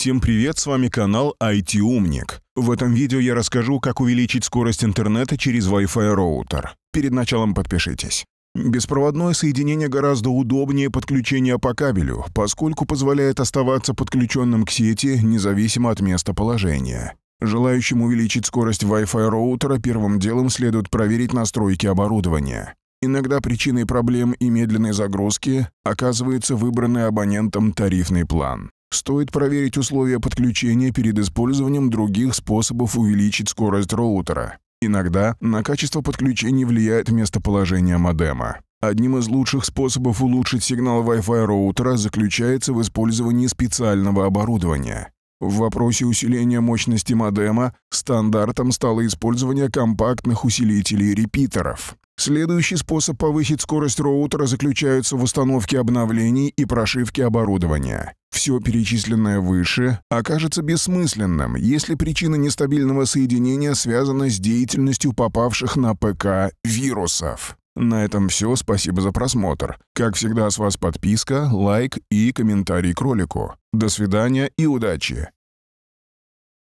Всем привет, с вами канал IT-умник. В этом видео я расскажу, как увеличить скорость интернета через Wi-Fi роутер. Перед началом подпишитесь. Беспроводное соединение гораздо удобнее подключения по кабелю, поскольку позволяет оставаться подключенным к сети независимо от местоположения. Желающим увеличить скорость Wi-Fi роутера первым делом следует проверить настройки оборудования. Иногда причиной проблем и медленной загрузки оказывается выбранный абонентом тарифный план. Стоит проверить условия подключения перед использованием других способов увеличить скорость роутера. Иногда на качество подключения влияет местоположение модема. Одним из лучших способов улучшить сигнал Wi-Fi роутера заключается в использовании специального оборудования. В вопросе усиления мощности модема стандартом стало использование компактных усилителей репитеров. Следующий способ повысить скорость роутера заключается в установке обновлений и прошивке оборудования. Все перечисленное выше окажется бессмысленным, если причина нестабильного соединения связана с деятельностью попавших на ПК вирусов. На этом все, спасибо за просмотр. Как всегда, с вас подписка, лайк и комментарий к ролику. До свидания и удачи!